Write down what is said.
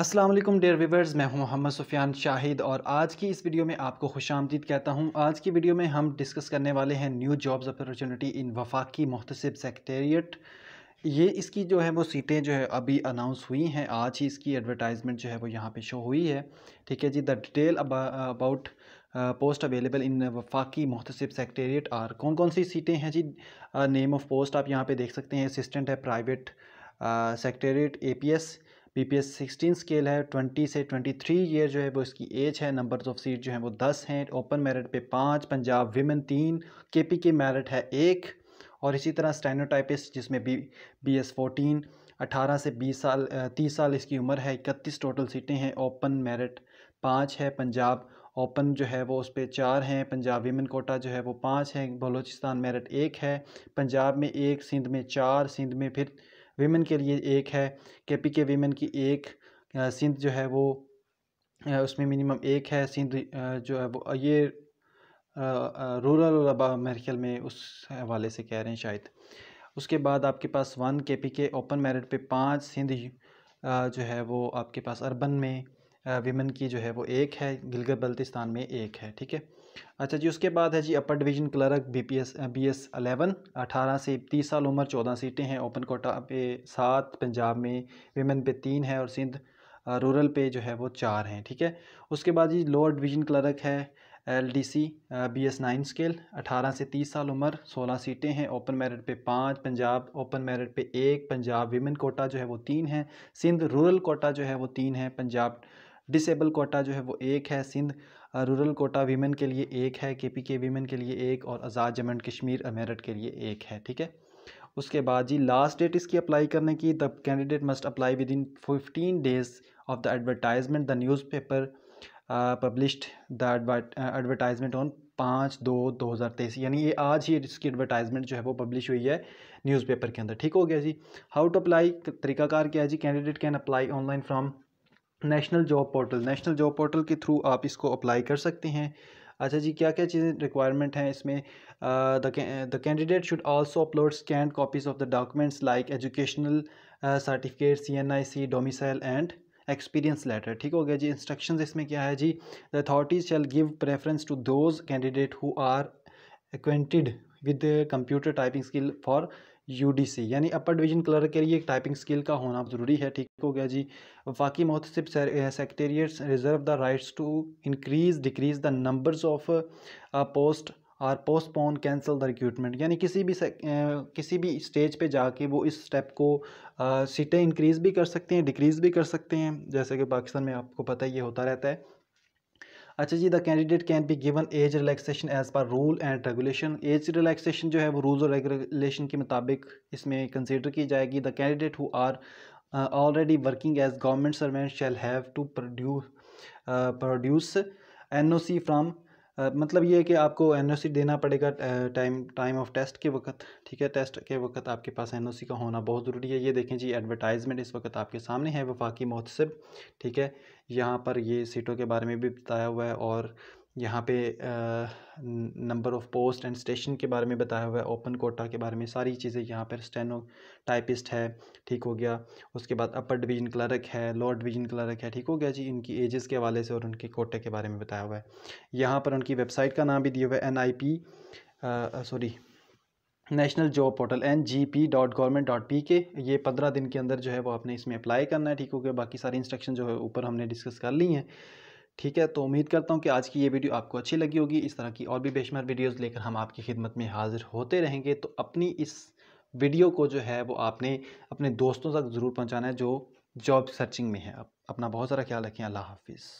Aslam dare viewers मैं हूं मोहम्मद सुफियान शाहिद और आज की इस वीडियो में आपको खुश आमदीद कहता हूं आज की वीडियो में हम डिस्कस करने वाले हैं न्यू जॉब्स अपॉर्चुनिटी इन वफाकी मुख्तब सेक्रटेरिएट ये इसकी जो है वो सीटें जो है अभी अनाउंस हुई हैं आज ही इसकी एडवर्टाइजमेंट जो है वो यहाँ पे शो हुई है ठीक है जी the detail about post available in वफाकी मुख्तब सेक्रटेरिएट आर कौन कौन सी सीटें हैं जी नेम ऑफ़ पोस्ट आप यहाँ पर देख सकते हैं असिस्टेंट है private secretariat A P S B P S sixteen scale है ट्वेंटी से ट्वेंटी थ्री ईयर जो है वो इसकी एज है नंबर्स ऑफ सीट जो है वो दस हैं ओपन मेरिट पे पाँच पंजाब विमेन तीन के पी के मेरिट है एक और इसी तरह स्टैनोटाइपिस जिसमें बी बी एस फोर्टीन अठारह से बीस साल तीस साल इसकी उम्र है इकतीस टोटल सीटें हैं ओपन मेरिट पाँच है पंजाब ओपन जो है वो उस पर चार हैं पंजाब विमेन कोटा जो है वो पाँच हैं बलोचिस्तान मेरिट एक है पंजाब में एक सिंध में चार सिंध में फिर वीमेन के लिए एक है के पी के वीमेन की एक सिंध जो है वो उसमें मिनिमम एक है सिंध जो है वो ये रूरल और अब मेरखल में उस हवाले से कह रहे हैं शायद उसके बाद आपके पास one K P K open merit पे पाँच सिंध जो है वो आपके पास अर्बन में वीमेन की जो है वो एक है गिलगत बल्तिस्तान में एक है ठीक है अच्छा जी उसके बाद है जी upper division clerk B P S B S eleven अठारह से तीस साल उम्र चौदह सीटें हैं ओपन कोटा पे सात पंजाब में वेमेन पे तीन है और सिंध रूरल पे जो है वो चार हैं ठीक है उसके बाद जी लोअर डिवीजन क्लर्क है L D C B S nine scale अठारह से तीस साल उम्र सोलह सीटें हैं ओपन मेरिट पे पाँच पंजाब ओपन मेरिट पे एक पंजाब विमेन कोटा जो है वो तीन है सिंध रूरल कोटा जो है वो तीन है पंजाब डिसेबल कोटा जो है वो एक है सिंध रूरल कोटा वीमेन के लिए एक है के पी के वीमेन के लिए एक और आज़ाद जम्मू एंड कश्मीर मेरठ के लिए एक है ठीक है उसके बाद जी लास्ट डेट इसकी अप्लाई करने की the candidate must apply within fifteen days of the advertisement the newspaper published the advertisement on पाँच दो दो हज़ार तेईस यानी ये आज ही इसकी एडवर्टाइजमेंट जो है वो पब्लिश हुई है न्यूज़पेपर के अंदर ठीक हो गया जी हाउ टू अप्लाई तरीकाकार क्या है जी candidate can apply online from national job portal national job portal के थ्रू आप इसको अप्लाई कर सकते हैं अच्छा जी क्या क्या चीज़ें रिक्वायरमेंट हैं इसमें the candidate should also upload scanned copies of the documents like educational certificate C N I C domicile and experience letter ठीक हो गया जी इंस्ट्रक्शंस इसमें क्या है जी the authorities shall give preference to those candidate who are acquainted with computer typing skill for C यानी upper division clerk के लिए एक टाइपिंग स्किल का होना ज़रूरी है ठीक हो गया जी वाकई मोहतसिब secretariats reserve the rights to increase decrease the numbers of post और पोस्टपोन कैंसिल द रिक्रूटमेंट यानी किसी भी से, किसी भी स्टेज पे जाके वो इस स्टेप को सीटें इंक्रीज़ भी कर सकते हैं डिक्रीज़ भी कर सकते हैं जैसे कि पाकिस्तान में आपको पता ही ये होता रहता है अच्छा जी the candidate can be given age relaxation age per rule and regulation age relaxation जो है वो रूल्स और रेगुलेशन के मुताबिक इसमें कंसिडर की जाएगी the candidate who are already working as government servant shall have to produce produce N O C from मतलब ये है कि आपको एन देना पड़ेगा टाइम टाइम ऑफ टेस्ट के वक्त ठीक है टेस्ट के वक्त आपके पास एन का होना बहुत ज़रूरी है ये देखें जी एडवर्टाइजमेंट इस वक्त आपके सामने है वफाकी महोत्सव ठीक है यहाँ पर ये सीटों के बारे में भी बताया हुआ है और यहाँ पे number of post and station के बारे में बताया हुआ है ओपन कोटा के बारे में सारी चीज़ें यहाँ पर स्टेनो टाइपिस्ट है ठीक हो गया उसके बाद अपर डिवीजन क्लर्क है लोअर डिवीजन क्लर्क है ठीक हो गया जी इनकी एजेस के हवाले से और उनके कोटे के बारे में बताया हुआ है यहाँ पर उनकी वेबसाइट का नाम भी दिया हुआ है N I P sorry national job portal N G P dot government dot P K ये पंद्रह दिन के अंदर जो है वो आपने इसमें अप्लाई करना है ठीक हो गया बाकी सारी इंस्ट्रक्शन जो है ऊपर हमने डिस्कस कर ली हैं ठीक है तो उम्मीद करता हूँ कि आज की ये वीडियो आपको अच्छी लगी होगी इस तरह की और भी बेशमार वीडियोस लेकर हम आपकी खिदमत में हाजिर होते रहेंगे तो अपनी इस वीडियो को जो है वो आपने अपने दोस्तों तक ज़रूर पहुँचाना है जो जॉब सर्चिंग में है अपना बहुत सारा ख्याल रखें अल्लाह हाफिज़